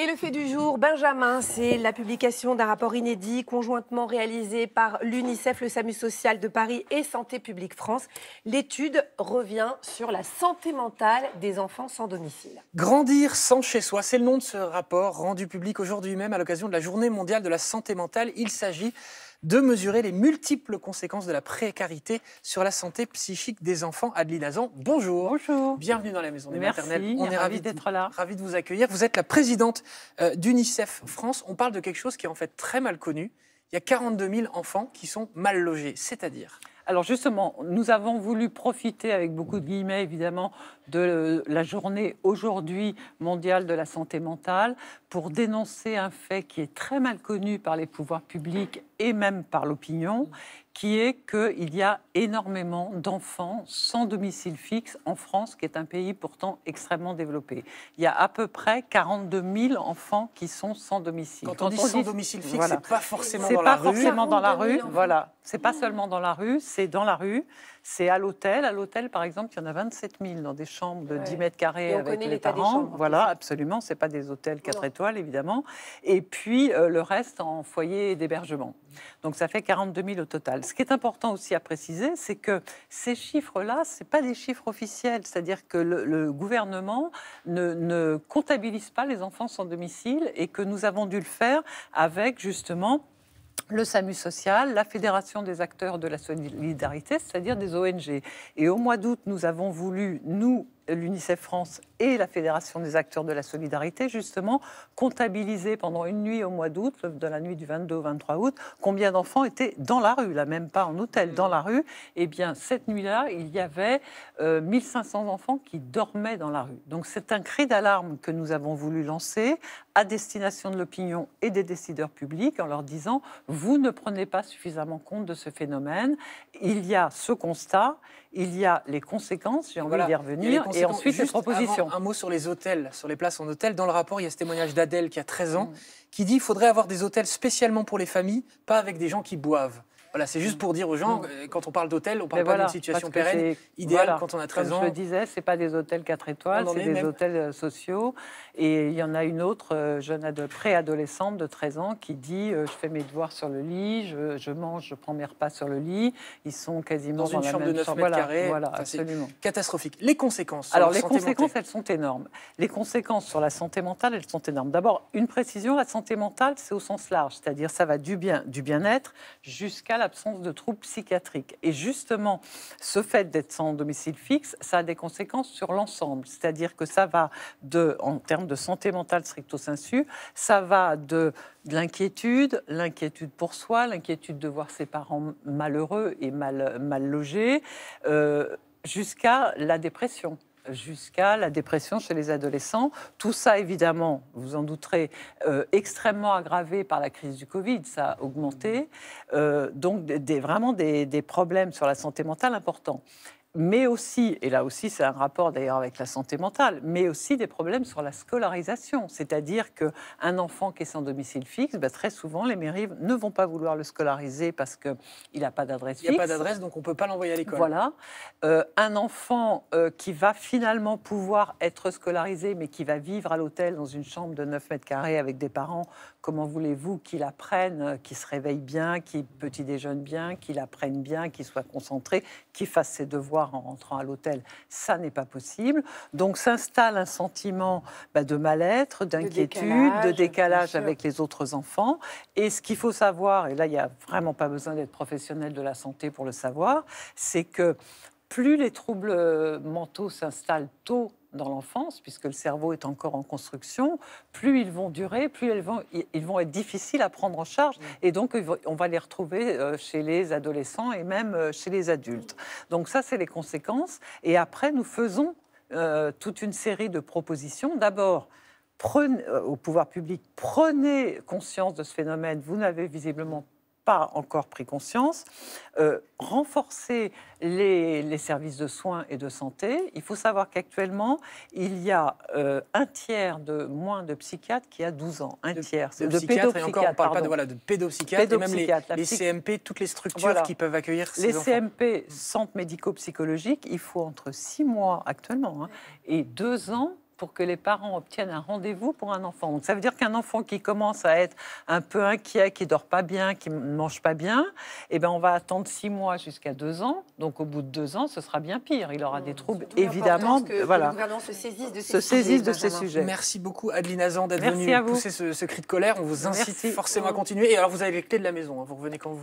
Et le fait du jour, Benjamin, c'est la publication d'un rapport inédit conjointement réalisé par l'UNICEF, le SAMU social de Paris et Santé publique France. L'étude revient sur la santé mentale des enfants sans domicile. Grandir sans chez soi, c'est le nom de ce rapport rendu public aujourd'hui même à l'occasion de la journée mondiale de la santé mentale. Il s'agit de mesurer les multiples conséquences de la précarité sur la santé psychique des enfants. Adeline Azan, bonjour. Bonjour. Bienvenue dans la maison des On est ravis d'être là. Ravi de vous accueillir. Vous êtes la présidente euh, d'UNICEF France. On parle de quelque chose qui est en fait très mal connu. Il y a 42 000 enfants qui sont mal logés, c'est-à-dire alors justement, nous avons voulu profiter avec beaucoup de guillemets évidemment de la journée aujourd'hui mondiale de la santé mentale pour dénoncer un fait qui est très mal connu par les pouvoirs publics et même par l'opinion qui est qu'il y a énormément d'enfants sans domicile fixe en France, qui est un pays pourtant extrêmement développé. Il y a à peu près 42 000 enfants qui sont sans domicile. Quand on, dit, sans domicile fixe, c'est pas forcément dans la rue. C'est pas forcément dans la rue, voilà. C'est pas seulement dans la rue, c'est dans la rue. C'est à l'hôtel. À l'hôtel, par exemple, il y en a 27 000 dans des chambres de 10 mètres carrés avec les parents. voilà, absolument. Ce pas des hôtels 4 étoiles, évidemment. Et puis, euh, le reste en foyer d'hébergement. Donc, ça fait 42 000 au total. Ce qui est important aussi à préciser, c'est que ces chiffres-là, ce pas des chiffres officiels. C'est-à-dire que le, gouvernement ne, ne comptabilise pas les enfants sans domicile et que nous avons dû le faire avec, justement, le SAMU social, la Fédération des acteurs de la solidarité, c'est-à-dire des ONG. Et au mois d'août, nous avons voulu, nous, l'UNICEF France et la Fédération des acteurs de la solidarité, justement, comptabiliser pendant une nuit au mois d'août, de la nuit du 22 au 23 août, combien d'enfants étaient dans la rue, là même pas en hôtel, dans la rue. Eh bien, cette nuit-là, il y avait 1500 euh, enfants qui dormaient dans la rue. Donc c'est un cri d'alarme que nous avons voulu lancer à destination de l'opinion et des décideurs publics en leur disant, vous ne prenez pas suffisamment compte de ce phénomène. Il y a ce constat il y a les conséquences, j'ai envie d'y revenir, et ensuite les propositions. un mot sur les hôtels, sur les places en hôtel. Dans le rapport, il y a ce témoignage d'Adèle qui a 13 ans, mm. qui dit qu'il faudrait avoir des hôtels spécialement pour les familles, pas avec des gens qui boivent c'est juste pour dire aux gens, euh, quand on parle d'hôtel, on ne parle pas d'une situation pérenne, idéale quand on a 13 ans. je le disais, ce pas des hôtels 4 étoiles, c'est des hôtels euh, sociaux. Et il y en a une autre euh, jeune préadolescente de 13 ans qui dit Je fais mes devoirs sur le lit, je, mange, je prends mes repas sur le lit. Ils sont quasiment dans, une chambre de 9 mètres carrés. Voilà, absolument. Catastrophique. Les conséquences sur Alors, les conséquences, elles sont énormes. Les conséquences sur la santé mentale, elles sont énormes. D'abord, une précision la santé mentale, c'est au sens large, c'est-à-dire ça va du bien-être du bien jusqu'à la absence de troubles psychiatriques. Et justement, ce fait d'être sans domicile fixe, ça a des conséquences sur l'ensemble. C'est-à-dire que ça va de, en termes de santé mentale stricto sensu, ça va de l'inquiétude, l'inquiétude pour soi, l'inquiétude de voir ses parents malheureux et mal, logés, euh, jusqu'à la dépression jusqu'à la dépression chez les adolescents. Tout ça, évidemment, vous en douterez, euh, extrêmement aggravé par la crise du Covid, ça a augmenté. Euh, donc, vraiment des problèmes sur la santé mentale importants mais aussi, et là aussi c'est un rapport d'ailleurs avec la santé mentale, mais aussi des problèmes sur la scolarisation. C'est-à-dire qu'un enfant qui est sans domicile fixe, bah, très souvent les mairies ne vont pas vouloir le scolariser parce qu'il n'a pas d'adresse fixe. Il n'y a pas d'adresse, donc on ne peut pas l'envoyer à l'école. Voilà. Euh, un enfant euh, qui va finalement pouvoir être scolarisé, mais qui va vivre à l'hôtel dans une chambre de 9 mètres carrés avec des parents, comment voulez-vous qu'il apprenne, euh, qu'il se réveille bien, qu'il petit déjeune bien, qu'il apprenne bien, qu'il soit concentré, qu'il fasse ses devoirs en rentrant à l'hôtel. Ça n'est pas possible. Donc s'installe un sentiment bah, de mal-être, d'inquiétude, de décalage, de décalage avec les autres enfants. Et ce qu'il faut savoir, et là il n'y a vraiment pas besoin d'être professionnel de la santé pour le savoir, c'est que plus les troubles euh, mentaux s'installent tôt dans l'enfance, puisque le cerveau est encore en construction, plus ils vont durer, plus ils vont, être difficiles à prendre en charge. Mm. Et donc, on va les retrouver euh, chez les adolescents et même euh, chez les adultes. Mm. Donc ça, c'est les conséquences. Et après, nous faisons toute une série de propositions. D'abord, au pouvoir public, prenez conscience de ce phénomène. Vous n'avez visiblement pas pas encore pris conscience. Euh, renforcer les, les, services de soins et de santé. Il faut savoir qu'actuellement, il y a euh, un tiers de moins de psychiatres qui a 12 ans. Un tiers. De, pédopsychiatres. Et on parle pas de, voilà, de pédopsychiatres, même les, CMP, toutes les structures qui peuvent accueillir ces Les CMP, centres médico-psychologiques, il faut entre 6 mois actuellement hein, et 2 ans pour que les parents obtiennent un rendez-vous pour un enfant. Donc ça veut dire qu'un enfant qui commence à être un peu inquiet, qui dort pas bien, qui mange pas bien, eh ben on va attendre six mois jusqu'à deux ans. Donc au bout de deux ans, ce sera bien pire. Il aura mmh, des troubles évidemment. voilà. Que le gouvernement se saisisse de ces, sujets, Merci beaucoup Adeline Azan d'être venue pousser ce, cri de colère. On vous incite forcément à mmh. continuer. Et alors vous avez les clés de la maison. Hein. Vous revenez quand vous.